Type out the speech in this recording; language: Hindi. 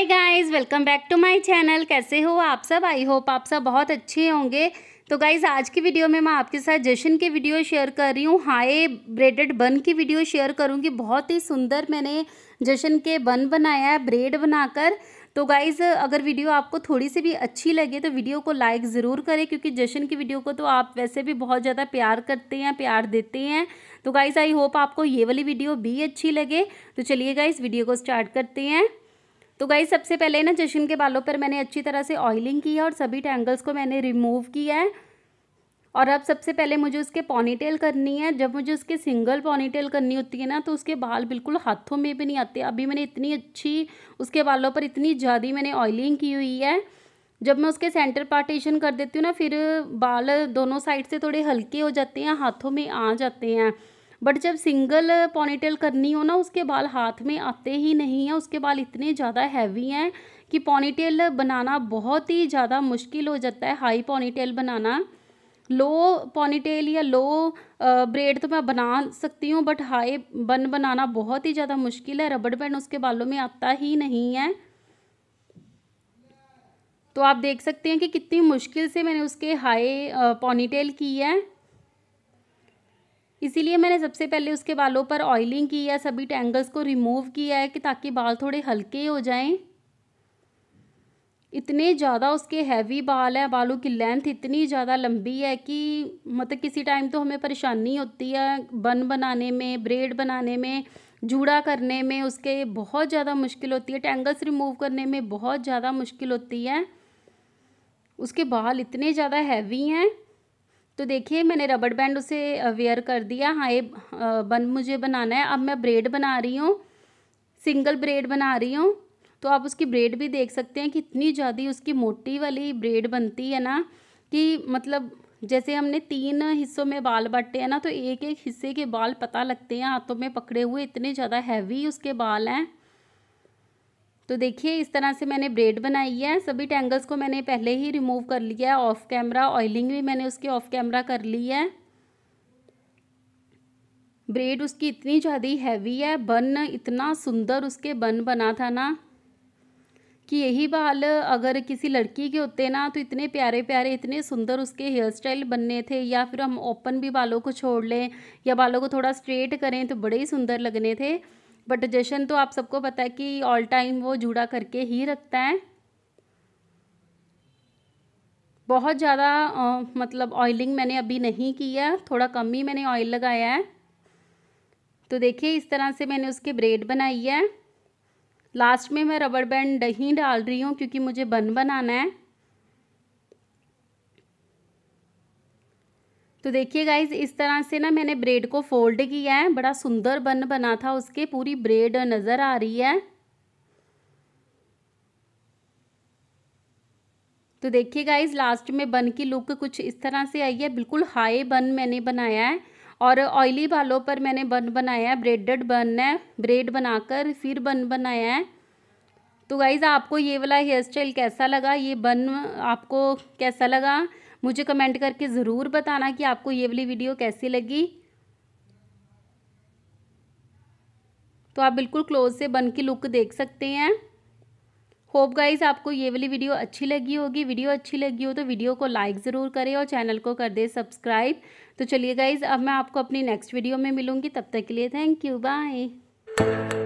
hi guys welcome back to my channel कैसे हो आप सब आई होप आप सब बहुत अच्छे होंगे तो गाइज़ आज की वीडियो में मैं आपके साथ जशन की वीडियो शेयर कर रही हूँ हाई ब्रेडेड बन की वीडियो शेयर करूँगी बहुत ही सुंदर मैंने जशन के बन बनाया है ब्रेड बनाकर तो गाइज़ अगर वीडियो आपको थोड़ी सी भी अच्छी लगे तो वीडियो को लाइक ज़रूर करें क्योंकि जशन की वीडियो को तो आप वैसे भी बहुत ज़्यादा प्यार करते हैं प्यार देते हैं तो गाइज़ आई होप आपको ये वाली वीडियो भी अच्छी लगे तो चलिए गाइज़ वीडियो को स्टार्ट करते हैं तो गाई सबसे पहले ना जश्न के बालों पर मैंने अच्छी तरह से ऑयलिंग की है और सभी टैंगल्स को मैंने रिमूव किया है और अब सबसे पहले मुझे उसके पॉनीटेल करनी है जब मुझे उसके सिंगल पॉनीटेल करनी होती है ना तो उसके बाल बिल्कुल हाथों में भी नहीं आते अभी मैंने इतनी अच्छी उसके बालों पर इतनी ज़्यादा मैंने ऑयलिंग की हुई है जब मैं उसके सेंटर पार्टीशन कर देती हूँ ना फिर बाल दोनों साइड से थोड़े हल्के हो जाते हैं हाथों में आ जाते हैं बट जब सिंगल पॉनीटेल करनी हो ना उसके बाल हाथ में आते ही नहीं हैं उसके बाल इतने ज़्यादा हैवी हैं कि पॉनीटेल बनाना बहुत ही ज़्यादा मुश्किल हो जाता है हाई पॉनीटेल बनाना लो पॉनीटेल या लो ब्रेड तो मैं बना सकती हूँ बट हाई बन बनाना बहुत ही ज़्यादा मुश्किल है रबड़ बैंड उसके बालों में आता ही नहीं है तो आप देख सकते हैं कि कितनी मुश्किल से मैंने उसके हाई पॉनीटेल की है इसीलिए मैंने सबसे पहले उसके बालों पर ऑयलिंग की है सभी टैंगल्स को रिमूव किया है कि ताकि बाल थोड़े हल्के हो जाएं इतने ज़्यादा उसके हैवी बाल हैं बालों की लेंथ इतनी ज़्यादा लंबी है कि मतलब किसी टाइम तो हमें परेशानी होती है बन बनाने में ब्रेड बनाने में जूड़ा करने में उसके बहुत ज़्यादा मुश्किल होती है टैंगल्स रिमूव करने में बहुत ज़्यादा मुश्किल होती है उसके बाल इतने ज़्यादा हैवी हैं तो देखिए मैंने रबड़ बैंड उसे वेयर कर दिया हाँ ये बन मुझे बनाना है अब मैं ब्रेड बना रही हूँ सिंगल ब्रेड बना रही हूँ तो आप उसकी ब्रेड भी देख सकते हैं कि इतनी ज़्यादा उसकी मोटी वाली ब्रेड बनती है ना कि मतलब जैसे हमने तीन हिस्सों में बाल बांटे हैं ना तो एक एक हिस्से के बाल पता लगते हैं हाथों में पकड़े हुए इतने ज़्यादा हैवी उसके बाल हैं तो देखिए इस तरह से मैंने ब्रेड बनाई है सभी टैंगल्स को मैंने पहले ही रिमूव कर लिया है ऑफ कैमरा ऑयलिंग भी मैंने उसकी ऑफ कैमरा कर ली है ब्रेड उसकी इतनी ज़्यादा हैवी है बन इतना सुंदर उसके बन बना था ना कि यही बाल अगर किसी लड़की के होते ना तो इतने प्यारे प्यारे इतने सुंदर उसके हेयर स्टाइल बनने थे या फिर हम ओपन भी बालों को छोड़ लें या बालों को थोड़ा स्ट्रेट करें तो बड़े ही सुंदर लगने थे बट जशन तो आप सबको पता है कि ऑल टाइम वो जुड़ा करके ही रखता है बहुत ज़्यादा मतलब ऑयलिंग मैंने अभी नहीं की है थोड़ा कम ही मैंने ऑयल लगाया है तो देखिए इस तरह से मैंने उसके ब्रेड बनाई है लास्ट में मैं रबड़ बैंड दही डाल रही हूँ क्योंकि मुझे बन बनाना है तो देखिए गाइज इस तरह से ना मैंने ब्रेड को फोल्ड किया है बड़ा सुंदर बन बना था उसके पूरी ब्रेड नज़र आ रही है तो देखिए गाइज लास्ट में बन की लुक कुछ इस तरह से आई है बिल्कुल हाई बन मैंने बनाया है और ऑयली बालों पर मैंने बन बनाया है ब्रेडेड बन है ब्रेड बनाकर फिर बन बनाया है तो गाइज़ आपको ये वाला हेयर स्टाइल कैसा लगा ये बन आपको कैसा लगा मुझे कमेंट करके ज़रूर बताना कि आपको ये वाली वीडियो कैसी लगी तो आप बिल्कुल क्लोज से बन की लुक देख सकते हैं होप गाइज आपको ये वाली वीडियो अच्छी लगी होगी वीडियो अच्छी लगी हो तो वीडियो को लाइक ज़रूर करें और चैनल को कर दे सब्सक्राइब तो चलिए गाइज अब मैं आपको अपनी नेक्स्ट वीडियो में मिलूँगी तब तक के लिए थैंक यू बाय